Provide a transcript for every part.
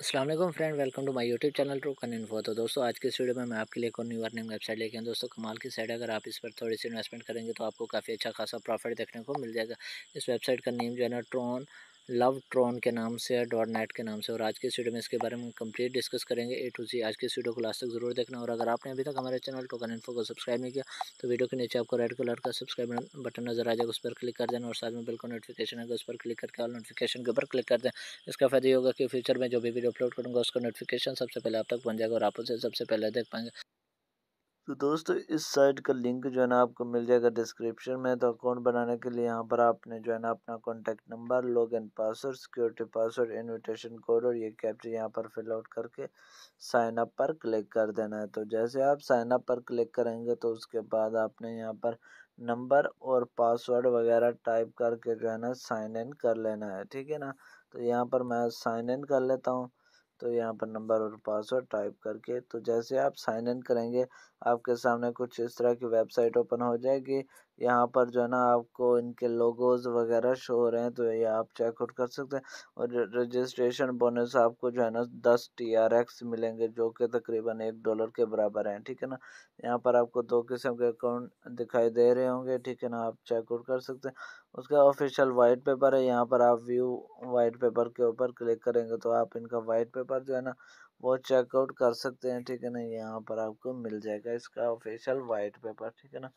Aslam friend welcome to my YouTube channel token info तो दोस्तों आज के इस वीडियो में मैं आपके लिए एक और न्यू अर्निंग वेबसाइट लेके आऊँ दोस्तों कमाल की साइड अगर आप इस पर थोड़ी सी इन्वेस्टमेंट करेंगे तो आपको काफ़ी अच्छा खासा प्रॉफिट देखने को मिल जाएगा इस वेबसाइट का नेम जो है ना ट्रॉन लव ट्रॉन के नाम से है डॉट नाइट के नाम से और आज के वीडियो में इसके बारे में कंप्लीट डिस्कस करेंगे ए टू सी आज के वीडियो को लास्ट तक जरूर देखना और अगर आपने अभी तक हमारे चैनल टोकन इन्फो को सब्सक्राइब नहीं किया तो वीडियो के नीचे आपको रेड कलर का सब्सक्राइब बटन नजर आ जाएगा उस पर क्लिक कर देना और साथ में बिल्कुल नोटिफिकेशन है उस पर क्लिक करके और नोटिफिकेशन के ऊपर क्लिक कर दें इसका फायदा ये होगा कि फ्यूचर में जो भी वीडियो अपलोड करूँगा उसका नोटिफिकेशन सबसे पहले आप तक पहुँच जाएगा और आप उसे सबसे पहले देख पाएंगे तो दोस्तों इस साइट का लिंक जो है ना आपको मिल जाएगा डिस्क्रिप्शन में तो अकाउंट बनाने के लिए यहाँ पर आपने जो है ना अपना contact number log in password security password invitation code और ये कैप्चर यहाँ पर फिल आउट करके साइन अप पर क्लिक कर देना है तो जैसे आप साइन अप पर क्लिक करेंगे तो उसके बाद आपने यहाँ पर नंबर और पासवर्ड वगैरह टाइप करके जो है ना साइन इन कर लेना है ठीक है ना तो यहाँ पर मैं साइन इन कर लेता हूँ तो यहाँ पर नंबर और पासवर्ड टाइप करके तो जैसे आप साइन इन करेंगे आपके सामने कुछ इस तरह की वेबसाइट ओपन हो जाएगी यहाँ पर जो है ना आपको इनके लोगोज वगैरह शो हो रहे हैं तो ये आप चेकआउट कर सकते हैं और रजिस्ट्रेशन बोनस आपको जो है ना दस टी आर एक्स मिलेंगे जो कि तकरीबन एक डॉलर के बराबर हैं ठीक है ना यहाँ पर आपको दो किस्म के अकाउंट दिखाई दे रहे होंगे ठीक है ना आप चेकआउट कर सकते हैं उसका ऑफिशियल वाइट पेपर है यहाँ पर आप व्यू वाइट पेपर के ऊपर क्लिक करेंगे तो आप इनका वाइट पेपर पर जो है ना वो चेकआउट कर सकते हैं ठीक है ना यहाँ पर आपको मिल जाएगा इसका ऑफिशियल वाइट पेपर ठीक है ना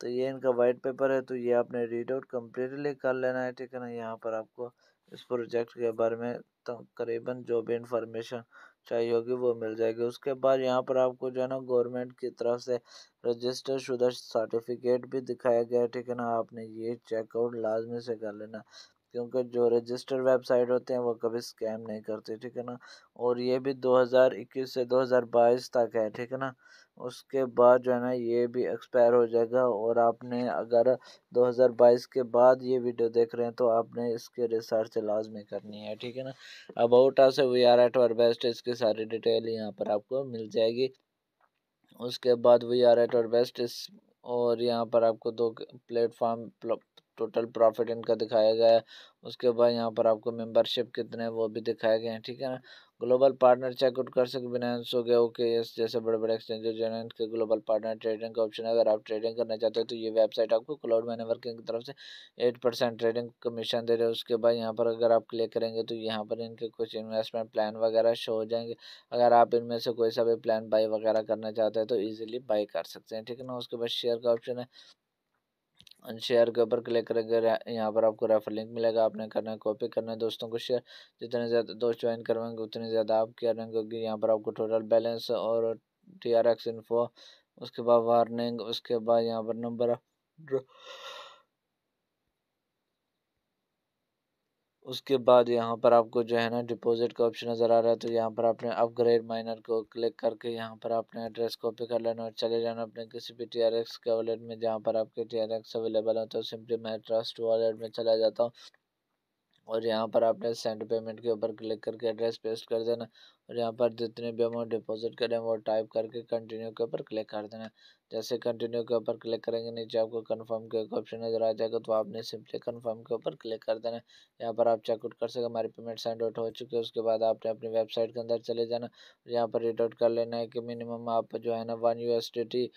तो ये इनका वाइट पेपर है तो ये आपने रीड आउट कम्प्लीटली कर लेना है ठीक है ना यहाँ पर आपको इस प्रोजेक्ट के बारे में तकरीबन तो जो भी इंफॉर्मेशन चाहिए होगी वो मिल जाएगी उसके बाद यहाँ पर आपको जो है ना गवर्नमेंट की तरफ से रजिस्टर शुदा सर्टिफिकेट भी दिखाया गया है ठीक है ना आपने ये चेकआउट लाजमी से कर लेना क्योंकि जो रजिस्टर वेबसाइट होते हैं वो कभी स्कैम नहीं करते ठीक है ना और ये भी 2021 से 2022 तक है ठीक है ना उसके बाद जो है ना ये भी एक्सपायर हो जाएगा और आपने अगर 2022 के बाद ये वीडियो देख रहे हैं तो आपने इसके रिसर्च लाजमी करनी है ठीक है ना about us we are at और बेस्ट इसकी सारी डिटेल यहाँ पर आपको मिल जाएगी उसके बाद वी आर एट और बेस्ट इस और यहाँ पर आपको दो प्लेटफॉर्म टोटल प्रॉफिट इनका दिखाया गया है उसके बाद यहाँ पर आपको मेंबरशिप कितने हैं वो भी दिखाए गए हैं ठीक है ना ग्लोबल पार्टनर चेकआउट कर सके बिनेंस हो गया ओके यस जैसे बड़े बड़े एक्सचेंज जो है इनके ग्लोबल पार्टनर ट्रेडिंग का ऑप्शन है अगर आप ट्रेडिंग करना चाहते हो तो ये वेबसाइट आपको क्लाउड मैन वर्किंग की तरफ से एट परसेंट ट्रेडिंग कमीशन दे रहे हैं उसके बाद यहाँ पर अगर आप क्लिक करेंगे तो यहाँ पर इनके कुछ इन्वेस्टमेंट प्लान वगैरह शो हो जाएंगे अगर आप इनमें से कोई सा भी प्लान बाई वगैरह करना चाहते हैं तो ईजिली बाई कर सकते हैं ठीक है ना उसके बाद शेयर का ऑप्शन है शेयर के ऊपर क्लिक करेंगे यहाँ पर आपको रेफर लिंक मिलेगा आपने करना है कॉपी करना है दोस्तों को शेयर जितने ज़्यादा दोस्त ज्वाइन करवाएंगे उतने ज़्यादा आप क्या रहेंगे क्योंकि यहाँ पर आपको टोटल बैलेंस और टी आर एक्स इन्फो उसके बाद वार्निंग उसके बाद यहाँ पर नंबर उसके बाद यहाँ पर आपको जो है ना डिपॉजिट का ऑप्शन नज़र आ रहा है तो यहाँ पर आपने अपग्रेड माइनर को क्लिक करके यहाँ पर आपने एड्रेस कॉपी कर लेना और चले जाना अपने किसी भी टी आर एक्स के वॉलेट में जहाँ पर आपके टी आर एक्स अवेलेबल हो तो सिंपली मैं ट्रस्ट वॉलेट में चला जाता हूँ और यहाँ पर आपने सेंड पेमेंट के ऊपर क्लिक करके एड्रेस पेस्ट कर देना और यहाँ पर जितने भी अमाउंट डिपॉजिट करें वो टाइप करके कंटिन्यू के ऊपर क्लिक कर देना जैसे कंटिन्यू के ऊपर क्लिक करेंगे नीचे आपको कंफर्म के ऑप्शन नज़र आ जाएगा तो आपने सिंपली कंफर्म के ऊपर क्लिक कर देना यहाँ पर आप चेकआउट कर सकें हमारी पेमेंट सेंड आउट हो चुकी है उसके बाद आपने अपनी वेबसाइट के अंदर चले जाना और यहाँ पर रिट आउट कर लेना है कि मिनिमम आप जो है ना वन यू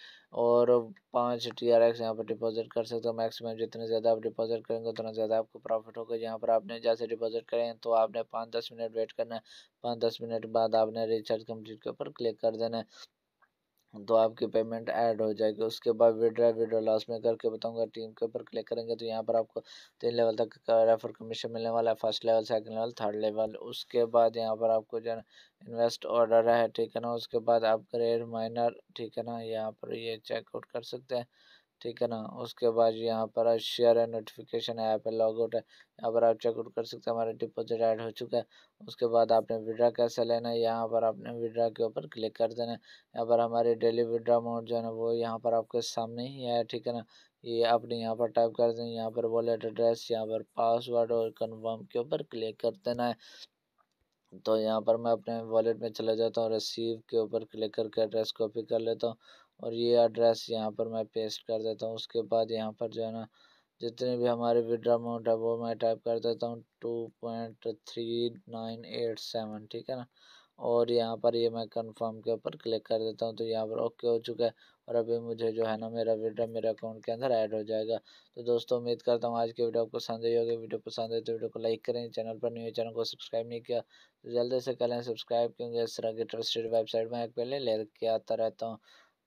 और पाँच टी आर एक्स यहाँ पर डिपॉजिट कर सकते हो मैक्सिमम जितने ज़्यादा आप डिपॉजिट करेंगे उतना ज़्यादा आपको प्रॉफिट होगा यहाँ पर आपने जैसे डिपॉजिट करें तो आपने पाँच दस मिनट वेट करना है पाँच दस मिनट बाद आपने रिचार्ज कंप्लीट के ऊपर क्लिक कर देना है तो आपकी पेमेंट ऐड हो जाएगी उसके बाद विड्रा विड्रा लॉस में करके बताऊंगा टीम के ऊपर क्लिक करेंगे तो यहाँ पर आपको तीन लेवल तक रेफर कमीशन मिलने वाला है first level second level third level उसके बाद यहाँ पर आपको जो इन्वेस्ट ऑर्डर है ठीक है ना उसके बाद आप ग्रेड माइनर ठीक है ना यहाँ पर ये चेकआउट कर सकते हैं ठीक है ना उसके बाद यहाँ पर आप शेयर है नोटिफिकेशन है यहाँ पर लॉग आउट है यहाँ पर आप चेकआउट कर सकते हैं हमारा डिपोजिट ऐड हो चुका है उसके बाद आपने विड्रा कैसे लेना है यहाँ पर आपने विड्रा के ऊपर क्लिक कर देना है यहाँ पर हमारी डेली विड्रा अमाउंट जो है ना वो यहाँ पर आपके सामने ही है ठीक है ना ये आपने यहाँ पर टाइप कर देना यहाँ पर वॉलेट एड्रेस यहाँ पर पासवर्ड और कन्फर्म के ऊपर क्लिक कर देना है तो यहाँ पर मैं अपने वॉलेट में चला जाता हूँ रिसीव के ऊपर क्लिक करके एड्रेस कॉपी कर लेता हूँ और ये एड्रेस यहाँ पर मैं पेस्ट कर देता हूँ उसके बाद यहाँ पर जो है ना जितने भी हमारे विड्रा अमाउंट है वो मैं टाइप कर देता हूँ two point three nine eight seven ठीक है ना और यहाँ पर ये मैं कंफर्म के ऊपर क्लिक कर देता हूँ तो यहाँ पर ओके हो चुका है और अभी मुझे जो है ना मेरा विड्रा मेरे अकाउंट के अंदर ऐड हो जाएगा तो दोस्तों उम्मीद करता हूँ आज की वीडियो आपको पसंद ही होगी वीडियो पसंद तो है तो वीडियो को लाइक करें चैनल पर न्यू चैनल को सब्सक्राइब नहीं किया तो जल्दी से करें सब्सक्राइब क्योंकि इस तरह की ट्रस्टेड वेबसाइट में पहले रखे आता रहता हूँ